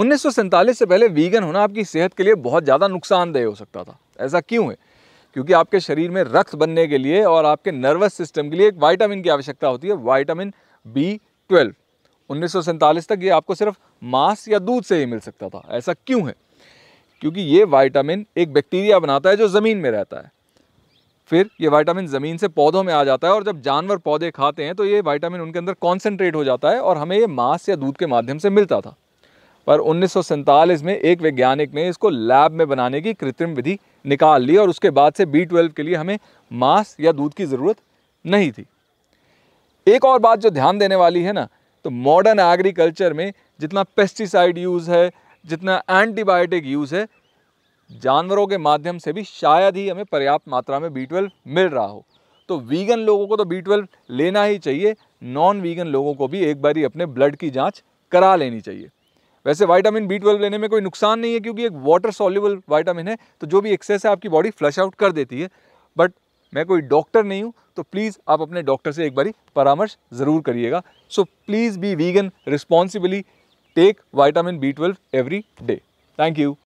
उन्नीस से पहले वीगन होना आपकी सेहत के लिए बहुत ज़्यादा नुकसानदेह हो सकता था ऐसा क्यों है क्योंकि आपके शरीर में रक्त बनने के लिए और आपके नर्वस सिस्टम के लिए एक वाइटामिन की आवश्यकता होती है वाइटामिन बी ट्वेल्व उन्नीस तक ये आपको सिर्फ मांस या दूध से ही मिल सकता था ऐसा क्यों है क्योंकि ये वाइटामिन एक बैक्टीरिया बनाता है जो ज़मीन में रहता है फिर ये वाइटामिन ज़मीन से पौधों में आ जाता है और जब जानवर पौधे खाते हैं तो ये वाइटामिन उनके अंदर कॉन्सेंट्रेट हो जाता है और हमें ये मांस या दूध के माध्यम से मिलता था पर उन्नीस में एक वैज्ञानिक ने इसको लैब में बनाने की कृत्रिम विधि निकाल ली और उसके बाद से बी ट्वेल्व के लिए हमें मांस या दूध की ज़रूरत नहीं थी एक और बात जो ध्यान देने वाली है ना तो मॉडर्न एग्रीकल्चर में जितना पेस्टिसाइड यूज़ है जितना एंटीबायोटिक यूज़ है जानवरों के माध्यम से भी शायद ही हमें पर्याप्त मात्रा में बी ट्वेल्व मिल रहा हो तो वीगन लोगों को तो बी ट्वेल्व लेना ही चाहिए नॉन वीगन लोगों को भी एक बार ही अपने ब्लड की जाँच करा लेनी चाहिए वैसे वाइटामिन बी ट्वेल्व लेने में कोई नुकसान नहीं है क्योंकि एक वाटर सॉल्यूबल वाइटामिन है तो जो भी एक्सेस है आपकी बॉडी फ्लश आउट कर देती है बट मैं कोई डॉक्टर नहीं हूँ तो प्लीज़ आप अपने डॉक्टर से एक बारी परामर्श ज़रूर करिएगा so please be vegan responsibly take vitamin B twelve every day thank you